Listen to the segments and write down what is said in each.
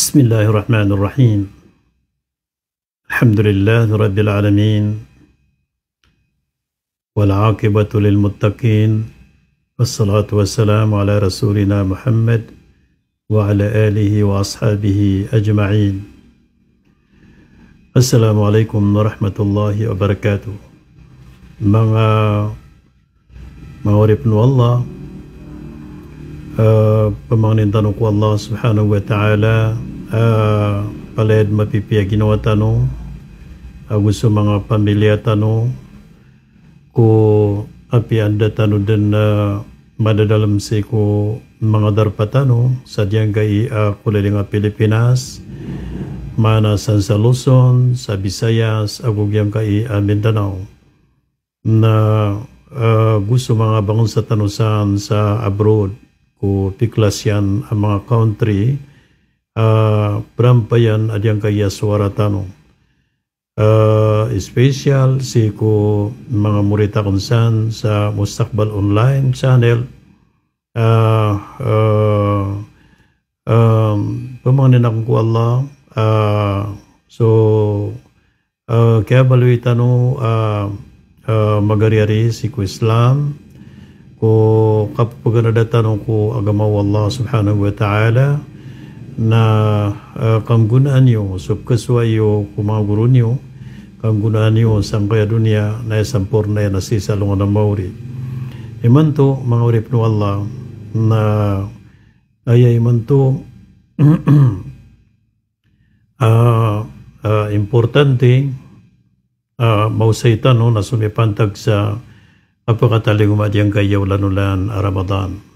بسم الله الرحمن الرحيم الحمد لله رب العالمين والعاقبة للمتقين والصلاة والسلام على رسولنا محمد وعلى آله وأصحابه أجمعين السلام عليكم ورحمة الله وبركاته mga مغرب ng الله uh, pamangin الله سبحانه وتعالى uh, ah, palad mapipia ginawa tanong agusto ah, mga pamilya tanong ko api anda tanong din na uh, madadalam si ko mga darpatano sa diyang gai uh, ah, kulilinga Pilipinas mana sa Luzon, sa Visayas, agugyang gai uh, Mindanao na uh, gusto mga bangon sa tanusan sa abroad ko piklas yan ang mga country Ah, perempayaan adiang kaya suara tanong. Uh, special si ko mga murita kung saan sa Mustakbal Online channel. Uh, uh, um, pamangin akong ko Allah. Uh, so, uh, kaya baluita no, uh, uh, magariari si ko Islam ko kapag nadatanong ko agama Allah subhanahu wa ta'ala na uh, kamgunaan niyo subkaswa iyo kumaguro niyo kamgunaan niyo sang kaya dunia na isampor na yan nasisalungan ng mauri iman to mga urip no Allah na ay iman to uh, uh, importante uh, mausay no na sumipantag sa apakataling umadyang kayaw lanulan Ramadan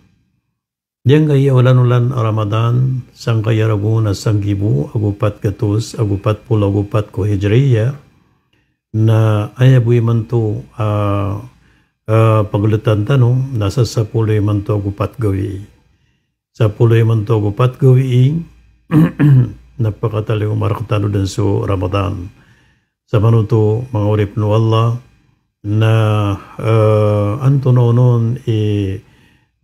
Diyanggay ulan-ulan Ramadan, sangkaya rabun sang gibu, agupat gatus, agupat pulo, agupat ko hijriya, na ayabuy man to uh, ah, uh, ah, pagulatan tano, nasa sa puloy man to agupat gawi. Sa puloy man to agupat gawi, napakatali umarakatano din so Ramadan. Sa manuto, mga urip no Allah, na uh, ah, antunonon, i eh,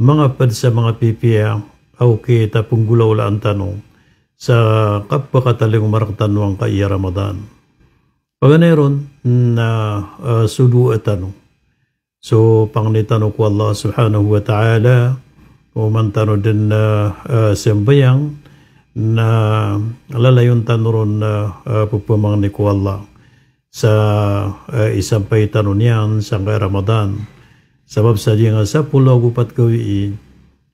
mga pad sa mga pipiya au kita punggulaw la antano sa kapakataling kataling umaraktan wang Ramadan. Paganeron na uh, ah, sudu atano. So pangnitano ko Allah subhanahu wa ta'ala umantano din na uh, sembayang na lalayon tanoron na uh, ah, pupumang ni ko Allah sa uh, isang paitanon yan sa Ramadan. Sabab saja nga sa pulau gupat kawiin,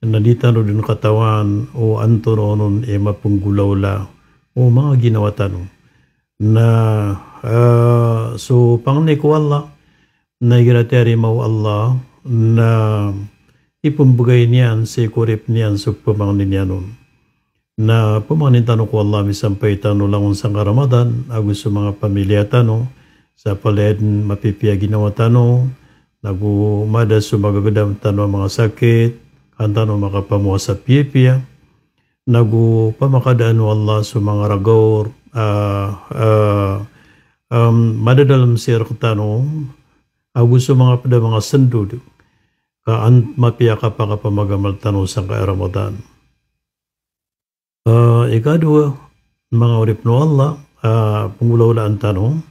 nadita no din katawan o anturonon e mapunggulaw la o mga ginawa na uh, so pangne ko Allah na iratari mau Allah na ipumbugay niyan si kurip niyan so pamangni niya nun na pumangnin tanong ko Allah misampay tanong lang sa karamadan agus sa mga pamilya tanong sa palad mapipiyaginawa tanong Nagumada sumagadam tano mga sakit, kanta no makapamuha sa piyepya. Nagu pamakadaan o Allah sa mga ragor, uh, uh, um, madadalam sir tano, agu sa mga pada mga sendud, kaan mapiya ka pa kapamagamal tano sa kairamadan. Uh, ah, ikadwa, mga urip no Allah, uh, pangulaulaan tanong,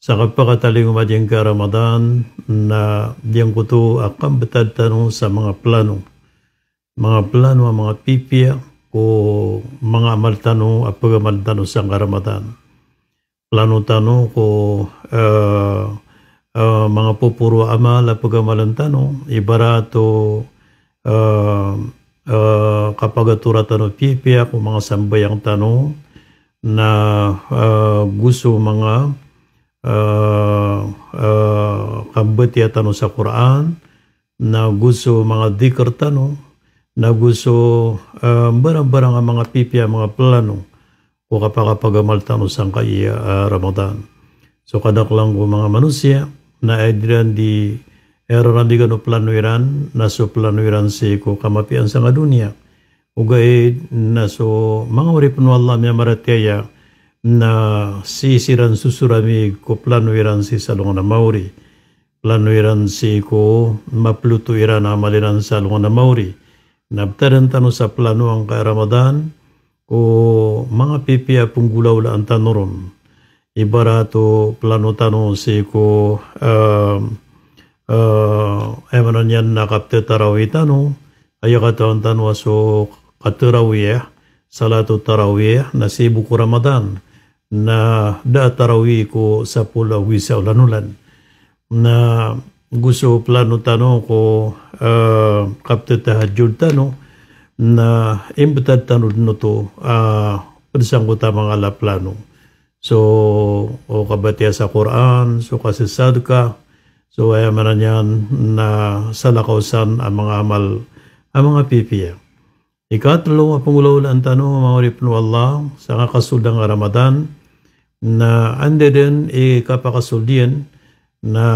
sa Sakapakataling umadyang ka Ramadan na diyang kuto akam betad tanong sa mga plano. Mga plano, mga pipia, o mga amal tanong at pagamal tanong sa Ramadan. Plano tanong ko uh, uh, mga pupuro amal at pagamalan tanong, ibarato uh, ah, uh, kapag atura tanong pipia ko mga sambayang tanong na uh, gusto mga uh, uh, kabit yata ano sa Quran na gusto mga dikr tano na gusto uh, barang-barang ang mga pipya mga plano o kapakampagamal tano sang kay uh, Ramadan so kadaklang ko mga manusia na adiran di era di gano planuiran na so planuiran si ko kamapian sa nga dunia ugay na so mga urip Allah miya maratiya na sisiran susurami ko planuiran si salong na mauri. Planuiran si ko maplutuiran amaliran salong na mauri. Nabtaran tanu sa plano ang Ramadan ko mga pipia pong gulaw la ang tanorom. Ibarato plano tano si ko um, uh, uh, emanon yan nakapte eh. tarawi tano ayakatawan tano so katurawi salatu tarawih eh. nasibu ko ramadan na datarawi ko sa pulawi Wisaw Lanulan na gusto plano tano ko uh, ah, kapte tahajud tano na imbetad tano no to uh, ko tamang ala plano so o kabatya sa Quran so kasi sadka so ay manan yan na salakawsan ang mga amal ang mga pipiya Ikatlo, ang pangulawulan tanong, mga Allah, sa kakasudang Ramadan, na andeden e kapakasuldian na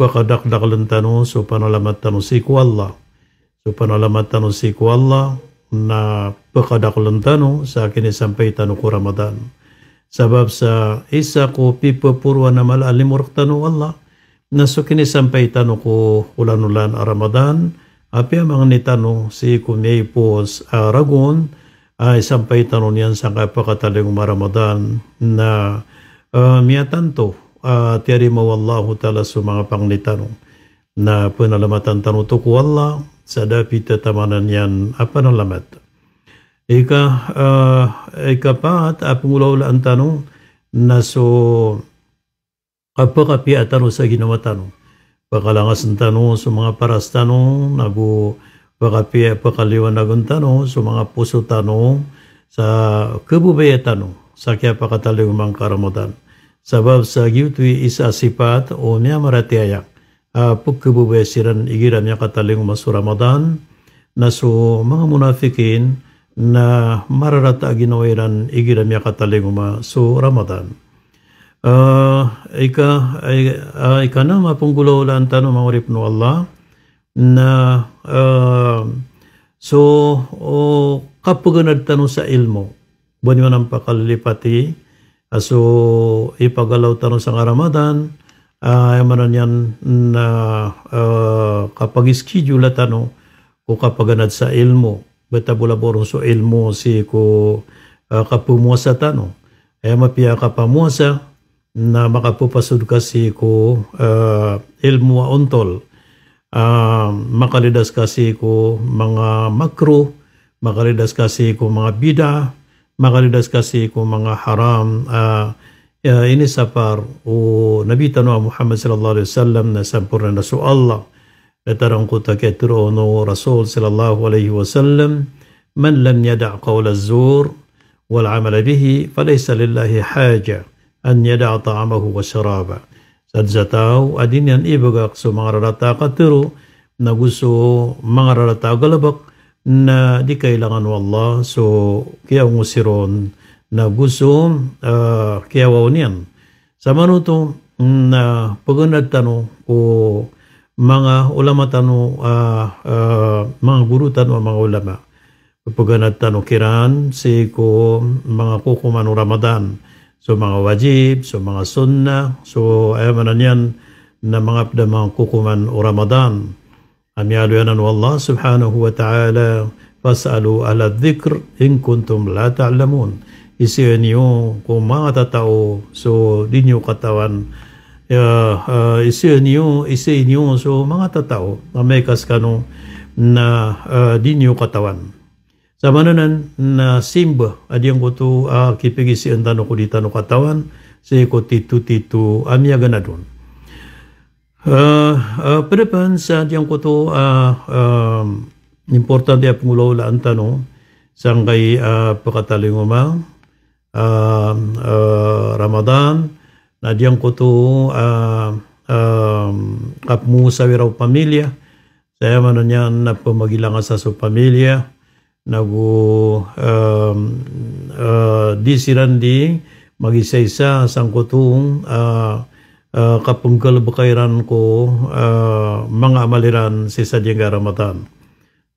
pakadakdakalan tanu so panalamat tanu si ku Allah. So panalamat tanu si ku Allah na pakadakdalan tanu sa akin sampai tanu ku Ramadan. Sabab sa isa ko pipapurwa na malalimurk tanu Allah na so kini sampai tanu ko ulan-ulan Ramadan. Api ang mga nitano si kumiyay po sa Aragon uh, isang pahitanong yan sa kapakataling maramadan na uh, ah, miya tanto uh, ah, tiyari mawallahu ta'ala sa mga panglitanong na panalamatan tanong to kuwalla sa dapit tamanan yan apanalamat. Ah, ika, uh, ikapat, apungulaw ang tanong na so kapakapi at tanong sa ginawa tanong. Pakalangas ang tanong sa mga paras tanong, nago pakaliwanagon tanong sa mga puso tano sa kabubaya tanong sa kaya pakatalimang karamutan. Sabab sa giyutwi isa sipat o niya maratiayak. Uh, ah, pagkabubaya siran igiran niya kataling mas Ramadan na so mga munafikin na mararata ginawiran igiran niya kataling mas Ramadan. Uh, ika, ay, uh, ika na mapunggulo lang tanong maurip no Allah na uh, so oh, kapagunad tanong sa ilmo buwan man ang pakalilipati so ipagalaw tanong sa karamadan uh, manan yan na uh, ah, kapag schedule tanong ko kapaganad sa ilmo betabulaboron so ilmo si ko uh, ah, kapumuasa tanong ay mapiya kapamuasa na makapupasod kasi ko uh, ilmo ontol uh, makalidas kasi ko mga makruh, makalidas kasi ko mga bida, makalidas kasi ko mga haram. Uh, uh, ini safar o Nabi tanwa Muhammad sallallahu alaihi wasallam na sampurna na su Allah. Natarang ko taketro no Rasul sallallahu alaihi wasallam man lam yada' qawl az-zur والعمل به فليس لله حاجة أن يدع طعامه وشرابه Sadzatau adinyan ibagak so mga rarata katiro na gusto mga rarata galabak na di kailangan wallah so kaya ngusiron na gusto uh, ah, kaya wawniyan. Sa manuto na pagunad o mga ulama tano uh, uh, mga guru tano mga ulama pagunad kiran si ko mga kukumano Ramadan So mga wajib, so mga sunnah, so ayaw man niyan na mga pdamang kukuman o Ramadan. Am yaluyanan wallah subhanahu wa ta'ala fasalu ala dhikr in kuntum la ta'lamun. Isiyo niyo kung mga tatao, so di niyo katawan, uh, uh, isiyo niyo, isiyo niyo, so mga tatao na may kaskano na uh, di niyo katawan. Sa manunan na simba, adiyang ko to uh, ah, kipigi si antano ko ditano katawan, si ko titu titu amya ganadon. Uh, ah, uh, ah, Pilipan sa adiyang ko to uh, uh, importante ang Pangulo la ang tanong sa kay uh, pakatalinguma uh, uh, Ramadan na diyang ko to uh, um, kapmu sa wiraw pamilya. Saya man niyan na pumagilangan sa su pamilya nagu um, uh, disirandi magisaysa sangkutong uh, uh, kapungkalbakairan ko uh, mga maliran si sadyang karamatan.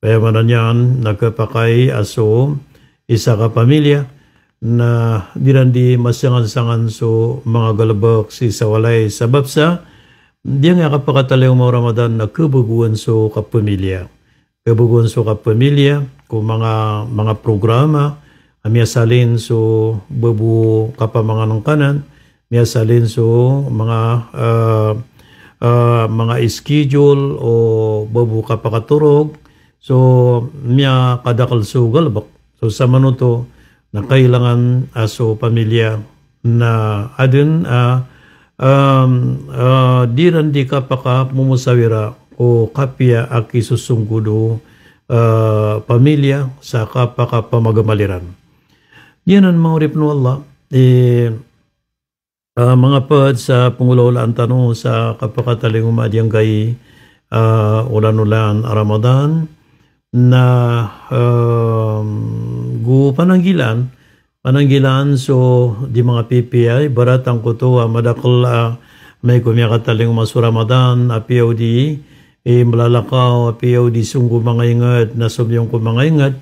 Kaya manan yan, nagkapakay aso isa ka pamilya na dirandi masangan-sangan so mga galabok si sawalay sa babsa di nga kapakatalaw mo ramadan na kabuguan so kapamilya. Kabuguan so kapamilya kung mga mga programa amya ah, salin so babu kapamangan ng kanan amya salin so mga uh, uh, mga schedule o bubu babu kapakaturog so amya kadakal so galbak so sa manuto na kailangan aso pamilya na adin uh, um, uh, di randi kapaka mumusawira o kapya aki susunggudo uh, pamilya sa kapakakamagaliran. Yan ang mga urip ng Allah. Eh, uh, mga pad sa pangulaulaan tanong sa kapakatalinguman diyang gay uh, ah, ulan-ulan Ramadan na uh, gu pananggilan pananggilan so di mga PPI baratang ko to uh, madakla may kumiyakataling umasura Ramadan apiaw di e, e malalakaw apiyaw disung kumangayngat nasumyong kumangayngat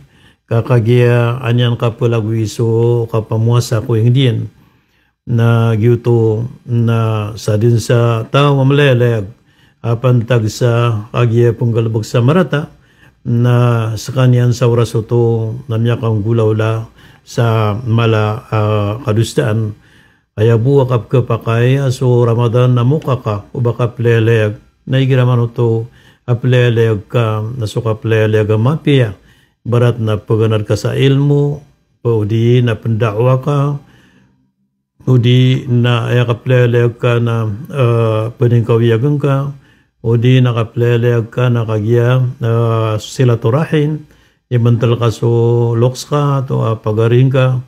kakagia anyan kapulagwiso kapamuasa ko yung diyan na gyuto na sa din sa tao mamalayalayag apan sa agia punggalbog sa marata na sa kanyan sa oras ito namya kang gulawla sa mala uh, kadustaan ayabu akap kapakay aso ramadan na mukaka ubakap leleg naigira mano to aplele ka nasuka aplele ga mapia barat na paganar ka sa ilmu udi na pendakwa ka udi na ya ka plele ka na uh, ah, peningkau ya ka udi na ka plele ka na kagia uh, ah, silaturahin imental ka so loks ka to uh, pagaring ka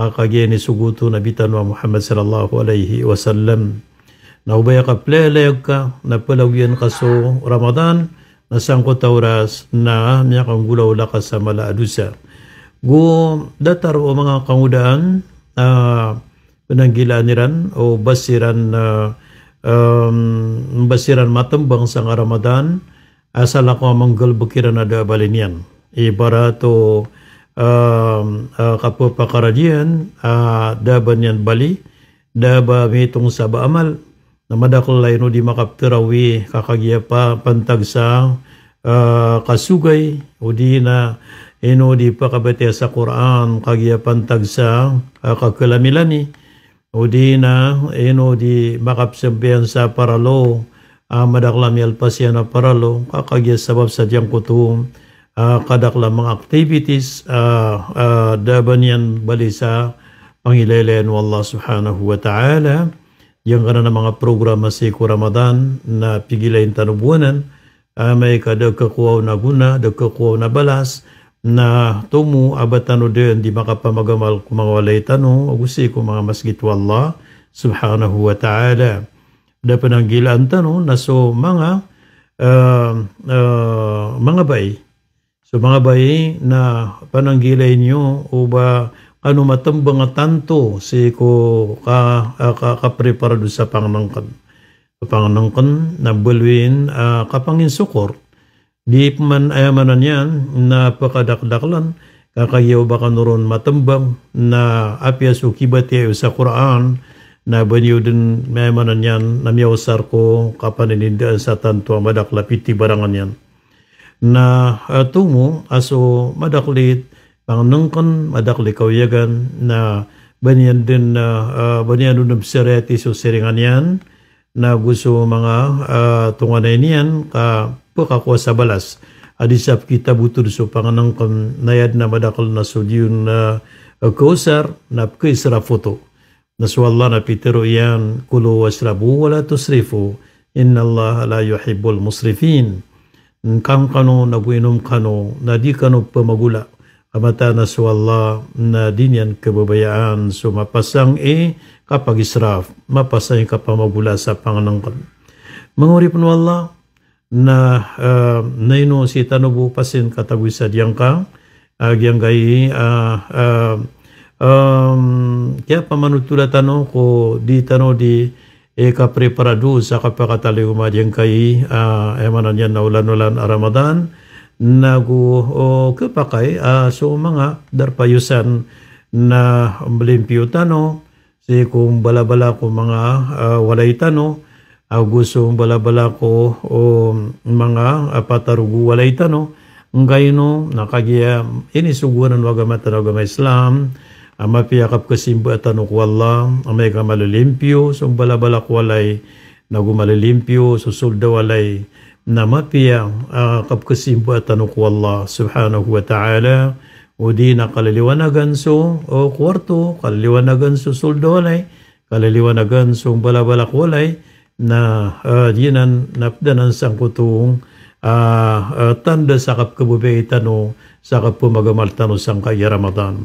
uh, kagia ni suguto na bitan wa Muhammad sallallahu alaihi wasallam sallam Naubaya ka pleleg ka, napalawyan ka so Ramadan, nasangkot oras na niya kang gulaw ka sa malaadusa. Gu datar o mga kangudaan, uh, pinanggilaan o basiran uh, um, basiran matambang sa Ramadan, asal ako amang galbukiran na dabalin Ibara to uh, um, uh, ah, kapapakarajian, uh, daban yan bali, daba mitong sa baamal, madaklay no di makaptirawi kakagya pa pantagsa uh, ah, kasugay o di na ino eh di pa kabete sa Quran kagya pantagsa uh, ah, kakalamilani o di na ino eh di makapsabihan sa paralo uh, ah, madaklam yalpasya na paralo kakagya sabab sa diyang kutum uh, kadaklam mga activities uh, uh, daban yan balisa pangilayan Allah subhanahu wa ta'ala yung ano ng mga programa sa Iko Ramadan na pigilain tanubuanan uh, may kadagkakuaw na guna, dagkakuaw na balas na tumu abatano din di makapamagamal kumawalay tano agusi ko mga masgit wallah subhanahu wa ta'ala da pananggilaan tano na so mga uh, uh, mga bay so mga bay na pananggilay nyo o ba ano matamba nga tanto si ko ka, ka, ka preparado sa panganangkan panganangkan na bulwin uh, ah, kapangin sukor di man ayamanan yan na pakadakdaklan kakayaw baka noron matambang na apya sukibat sa Quran na banyo din may manan yan na miyawsar ko kapaninindaan sa tanto madaklapiti barangan yan na uh, ah, tumo aso madaklit Pangnungkan madak likawiyagan na banyan din na uh, banyan unum sereti so siringan yan na gusto mga uh, tunganay niyan ka pakakuha sa balas. Adisap kita butud so panganangkan nayad na madakal na sudyun na uh, kausar na kaisra foto. Naswallah na pitero yan kulo wasrabu wala tusrifu inna Allah la yuhibbul musrifin. Kang kano na buinom kano na kano pamagula Amata na Allah na dinyan kababayaan sumapasang e kapag israf, mapasang kapamagula sa panganangkan. Manguri po Allah na uh, naino si tanubu pasin katagwisad yang ka, agyang ah, gayi, uh, ah, uh, um, kaya pamanutula tano ko di tano di e eh, ka preparado sa kapakatali umadyang kayi, uh, emanan eh, yan na ulan-ulan Ramadan, nagu o kupakay uh, so mga darpayusan na limpyo tano si kung balabala ko mga uh, walay tano uh, gusto balabala ko o mga uh, patarugu walay tano ang gayno nakagiya inisugunan wag matanaw gamay Islam ang mapiyakap kasimbo at tanok wala, ang may kamalilimpyo, so balabalak walay, nagumalimpyo, susulda walay, نمقيا قب كسيمبا تنوك والله سبحانه وتعالى udina kaliliwanagan so o kwarto, kaliliwanagan so suldolay, kaliliwanagan so balabalakwalay na uh, dinan napdanan sang kutong tanda sa kapkabubay tano sa kapumagamal tano sang kaya Ramadan.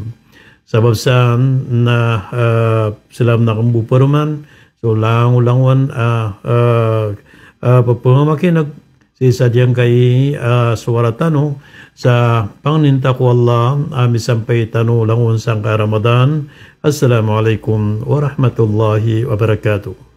Sabab saan na uh, silam na kambuparuman so langulangwan ulangwan uh, uh, uh, Sisadyang kay uh, ah, tano oh, sa pangninta ko Allah amin sampay tanu langon sang Ramadan Assalamualaikum warahmatullahi wabarakatuh.